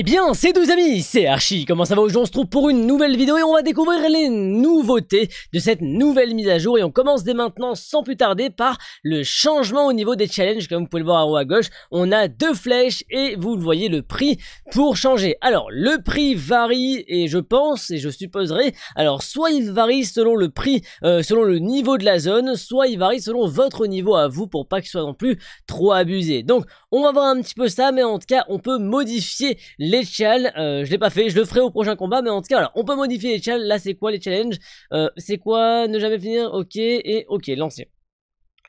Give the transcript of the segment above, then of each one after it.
Eh bien, c'est deux amis, c'est Archie. Comment ça va aujourd'hui On se trouve pour une nouvelle vidéo et on va découvrir les nouveautés de cette nouvelle mise à jour. Et on commence dès maintenant, sans plus tarder, par le changement au niveau des challenges. Comme vous pouvez le voir en haut à gauche, on a deux flèches et vous le voyez, le prix pour changer. Alors, le prix varie et je pense et je supposerai. Alors, soit il varie selon le prix, euh, selon le niveau de la zone, soit il varie selon votre niveau à vous pour pas qu'il soit non plus trop abusé. Donc, on va voir un petit peu ça, mais en tout cas, on peut modifier les challenges. Euh, je l'ai pas fait, je le ferai au prochain combat, mais en tout cas, on peut modifier les challenges. Là, c'est quoi les challenges euh, C'est quoi Ne jamais finir Ok, et ok, lancer.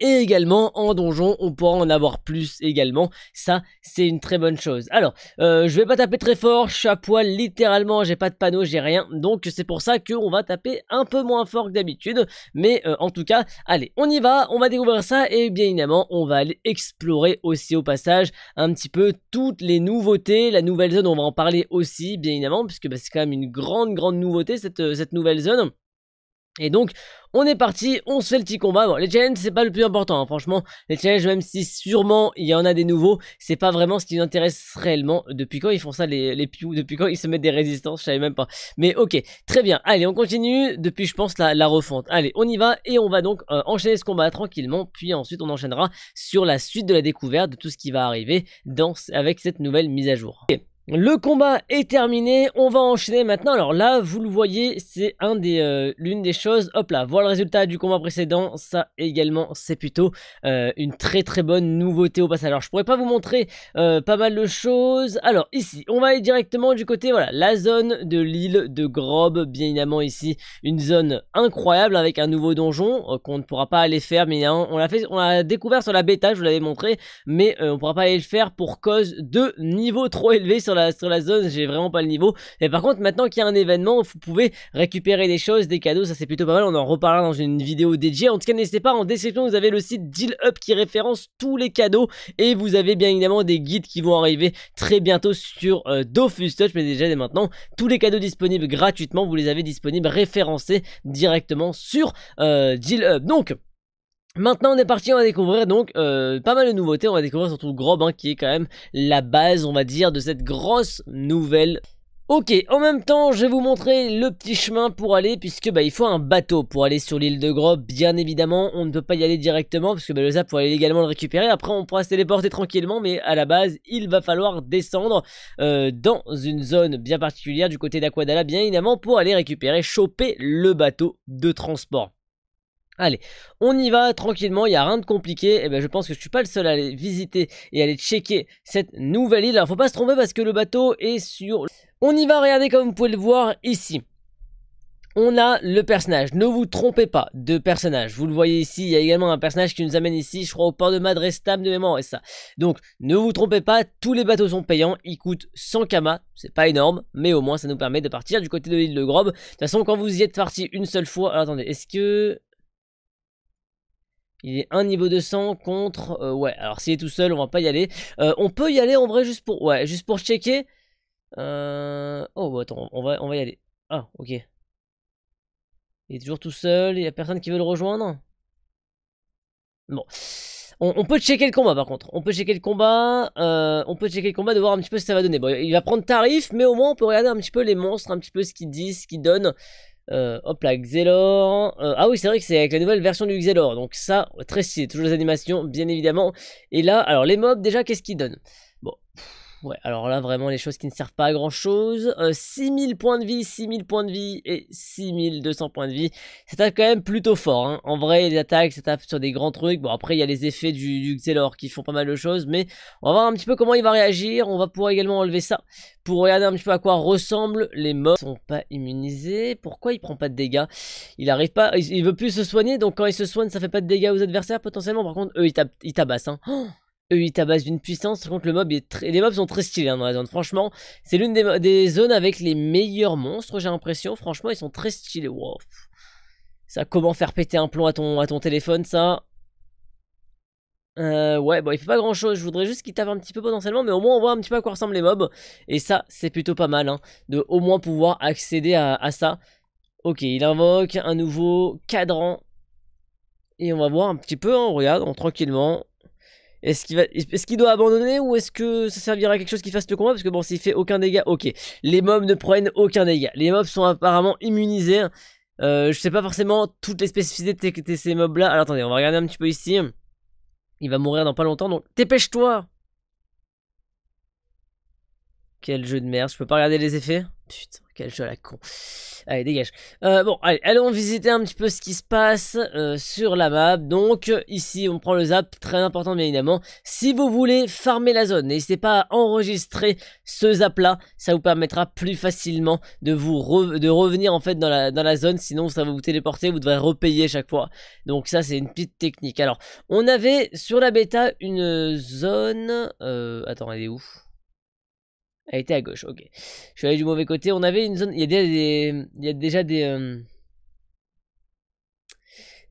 Et également en donjon, on pourra en avoir plus également. Ça, c'est une très bonne chose. Alors, euh, je vais pas taper très fort, je suis à poil littéralement, j'ai pas de panneau, j'ai rien. Donc c'est pour ça qu'on va taper un peu moins fort que d'habitude. Mais euh, en tout cas, allez, on y va, on va découvrir ça et bien évidemment, on va aller explorer aussi au passage un petit peu toutes les nouveautés. La nouvelle zone, on va en parler aussi, bien évidemment, puisque bah, c'est quand même une grande, grande nouveauté cette euh, nouvelle zone. Et donc, on est parti, on se fait le petit combat. Bon, les challenges, c'est pas le plus important, hein, franchement. Les challenges, même si sûrement il y en a des nouveaux, c'est pas vraiment ce qui nous intéresse réellement. Depuis quand ils font ça, les, les Depuis quand ils se mettent des résistances Je savais même pas. Mais ok, très bien. Allez, on continue depuis, je pense, la, refonte. Allez, on y va et on va donc euh, enchaîner ce combat tranquillement. Puis ensuite, on enchaînera sur la suite de la découverte de tout ce qui va arriver dans, avec cette nouvelle mise à jour. Le combat est terminé, on va enchaîner maintenant. Alors là, vous le voyez, c'est euh, l'une des choses. Hop là, voilà le résultat du combat précédent. Ça également, c'est plutôt euh, une très très bonne nouveauté au passage. Alors je pourrais pas vous montrer euh, pas mal de choses. Alors ici, on va aller directement du côté, voilà, la zone de l'île de Grob. Bien évidemment ici, une zone incroyable avec un nouveau donjon qu'on ne pourra pas aller faire. Mais on l'a fait, on l'a découvert sur la bêta, je vous l'avais montré, mais on pourra pas aller le faire pour cause de niveau trop élevé sur sur la, zone, j'ai vraiment pas le niveau. Mais par contre, maintenant qu'il y a un événement, vous pouvez récupérer des choses, des cadeaux, ça c'est plutôt pas mal. On en reparlera dans une vidéo dédiée. En tout cas, n'hésitez pas, en description, vous avez le site Deal Up qui référence tous les cadeaux. Et vous avez bien évidemment des guides qui vont arriver très bientôt sur euh, Dofus Touch. Mais déjà dès maintenant, tous les cadeaux disponibles gratuitement, vous les avez disponibles référencés directement sur euh, Deal Up. Donc, Maintenant, on est parti, on va découvrir donc euh, pas mal de nouveautés. On va découvrir surtout Grob, hein, qui est quand même la base, on va dire, de cette grosse nouvelle Ok, en même temps, je vais vous montrer le petit chemin pour aller, puisque bah, il faut un bateau pour aller sur l'île de Grob. Bien évidemment, on ne peut pas y aller directement, parce que bah, le zap pour aller légalement le récupérer. Après, on pourra se téléporter tranquillement, mais à la base, il va falloir descendre euh, dans une zone bien particulière du côté d'Aquadala, bien évidemment, pour aller récupérer, choper le bateau de transport. Allez, on y va tranquillement, il n'y a rien de compliqué. Et eh ben, je pense que je ne suis pas le seul à aller visiter et aller checker cette nouvelle île. Alors, faut pas se tromper parce que le bateau est sur... On y va, regardez comme vous pouvez le voir ici. On a le personnage, ne vous trompez pas de personnage. Vous le voyez ici, il y a également un personnage qui nous amène ici, je crois au port de Madrestam de mémoire et ça. Donc ne vous trompez pas, tous les bateaux sont payants, ils coûtent 100 kamas, c'est pas énorme, mais au moins ça nous permet de partir du côté de l'île de Grob. De toute façon, quand vous y êtes parti une seule fois, alors attendez, est-ce que... Il est un niveau de sang contre... Euh, ouais, alors s'il est tout seul, on va pas y aller. Euh, on peut y aller en vrai juste pour... Ouais, juste pour checker. Euh, oh, bah, attends, on va, on va y aller. Ah, ok. Il est toujours tout seul, il y a personne qui veut le rejoindre. Bon. On, peut checker le combat par contre. On peut checker le combat. on peut checker le combat de voir un petit peu ce que ça va donner. Bon, il va prendre tarif, mais au moins on peut regarder un petit peu les monstres, un petit peu ce qu'ils disent, ce qu'ils donnent. Euh, hop là, Xelor. Euh, ah oui, c'est vrai que c'est avec la nouvelle version du Xelor. Donc ça, très stylé. Toujours les animations, bien évidemment. Et là, alors les mobs, déjà, qu'est-ce qu'ils donnent Bon, Ouais, alors là, vraiment, les choses qui ne servent pas à grand chose. 6000 euh, points de vie, 6000 points de vie et 6200 points de vie. Ça tape quand même plutôt fort. Hein. En vrai, les attaques, ça tape sur des grands trucs. Bon, après, il y a les effets du, du Xelor qui font pas mal de choses. Mais on va voir un petit peu comment il va réagir. On va pouvoir également enlever ça pour regarder un petit peu à quoi ressemblent les mobs. Ils sont pas immunisés. Pourquoi il prend pas de dégâts Il arrive pas. Il, veut plus se soigner. Donc quand il se soigne, ça fait pas de dégâts aux adversaires potentiellement. Par contre, eux, ils, ils tabassent. Hein. Oh E8 à base d'une puissance, contre le mob est les mobs sont très stylés hein, dans la zone. Franchement, c'est l'une des, zones avec les meilleurs monstres, j'ai l'impression. Franchement, ils sont très stylés. Ça, comment faire péter un plomb à ton, téléphone, ça euh, ouais, bon, il fait pas grand chose. Je voudrais juste qu'il tape un petit peu potentiellement, mais au moins on voit un petit peu à quoi ressemblent les mobs. Et ça, c'est plutôt pas mal, hein, de au moins pouvoir accéder à, ça. Ok, il invoque un nouveau cadran. Et on va voir un petit peu, hein, on regarde, tranquillement. Est-ce qu'il va, est-ce doit abandonner ou est-ce que ça servira à quelque chose qui fasse le combat Parce que bon, s'il fait aucun dégât, ok. Les mobs ne prennent aucun dégât. Les mobs sont apparemment immunisés. Euh, je sais pas forcément toutes les spécificités de ces mobs là. Alors attendez, on va regarder un petit peu ici. Il va mourir dans pas longtemps, donc dépêche-toi Quel jeu de merde, je peux pas regarder les effets Putain, quel jeu à la con. Allez, dégage. Euh, bon, allez, allons visiter un petit peu ce qui se passe euh, sur la map. Donc, ici, on prend le zap, très important bien évidemment. Si vous voulez farmer la zone, n'hésitez pas à enregistrer ce zap-là. Ça vous permettra plus facilement de vous de revenir en fait dans la, dans la zone. Sinon, ça va vous téléporter, vous devrez repayer chaque fois. Donc ça, c'est une petite technique. Alors, on avait sur la bêta une zone... Euh, attends, elle est où elle était à gauche, ok. Je suis allé du mauvais côté. On avait une zone. Il y a, déjà des. Il y a déjà des, euh,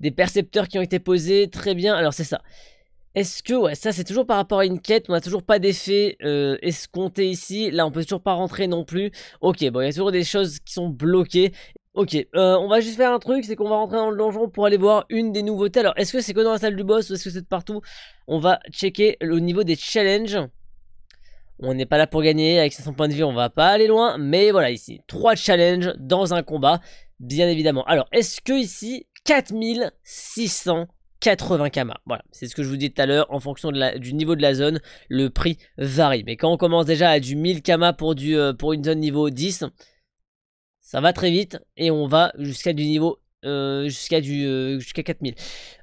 des. percepteurs qui ont été posés. Très bien. Alors, c'est ça. Est-ce que, ouais, ça c'est toujours par rapport à une quête, on n'a toujours pas d'effet euh, escompté ici, là on peut toujours pas rentrer non plus. Ok, bon, il y a toujours des choses qui sont bloquées. Ok, euh, on va juste faire un truc, c'est qu'on va rentrer dans le donjon pour aller voir une des nouveautés. Alors, est-ce que c'est que dans la salle du boss ou est-ce que c'est de partout On va checker le niveau des challenges. On n'est pas là pour gagner, avec 500 points de vie, on va pas aller loin. Mais voilà, ici, 3 challenges dans un combat, bien évidemment. Alors, est-ce que ici, 4680 kamas Voilà, c'est ce que je vous disais tout à l'heure, en fonction du niveau de la zone, le prix varie. Mais quand on commence déjà à du 1000 kama pour, du, euh, pour une zone niveau 10, ça va très vite et on va jusqu'à du niveau euh, jusqu'à du euh, jusqu'à 4000.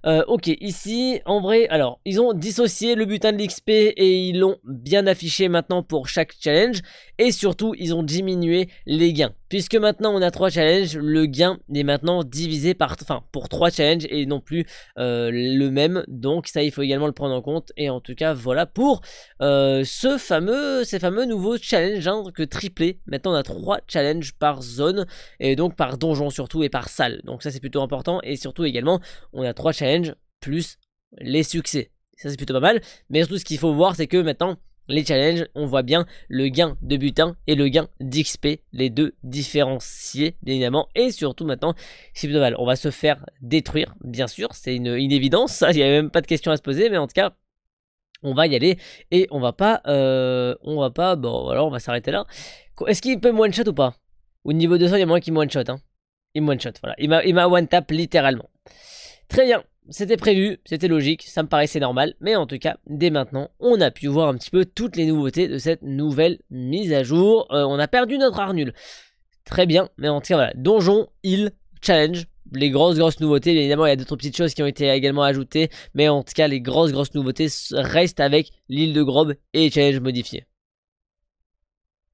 Euh, ok, ici, en vrai, alors, ils ont dissocié le butin de l'XP et ils l'ont bien affiché maintenant pour chaque challenge. Et surtout, ils ont diminué les gains. Puisque maintenant on a 3 challenges, le gain est maintenant divisé par, enfin, pour 3 challenges et non plus euh, le même. Donc ça, il faut également le prendre en compte. Et en tout cas, voilà pour euh, ce fameux, ces fameux nouveaux challenges hein, que triplé. Maintenant, on a 3 challenges par zone et donc par donjon surtout et par salle. Donc ça, c'est plutôt important. Et surtout également, on a 3 challenges plus les succès. Ça, c'est plutôt pas mal. Mais surtout, ce qu'il faut voir, c'est que maintenant, les challenges, on voit bien le gain de butin et le gain d'XP, les deux différenciés évidemment. Et surtout maintenant, c'est vous on va se faire détruire, bien sûr, c'est une, évidence, il n'y a même pas de question à se poser, mais en tout cas, on va y aller et on va pas, euh, on va pas, bon, alors on va s'arrêter là. Est-ce qu'il peut me one-shot ou pas Au niveau ça, il y a moins qu'il me one-shot, hein. Il me one-shot, voilà. Il m'a one-tap littéralement. Très bien c'était prévu, c'était logique, ça me paraissait normal, mais en tout cas, dès maintenant, on a pu voir un petit peu toutes les nouveautés de cette nouvelle mise à jour. Euh, on a perdu notre Arnul. Très bien, mais en tout cas, voilà, donjon, île, challenge, les grosses grosses nouveautés. évidemment, il y a d'autres petites choses qui ont été également ajoutées, mais en tout cas, les grosses grosses nouveautés restent avec l'île de Grob et les challenges modifiés.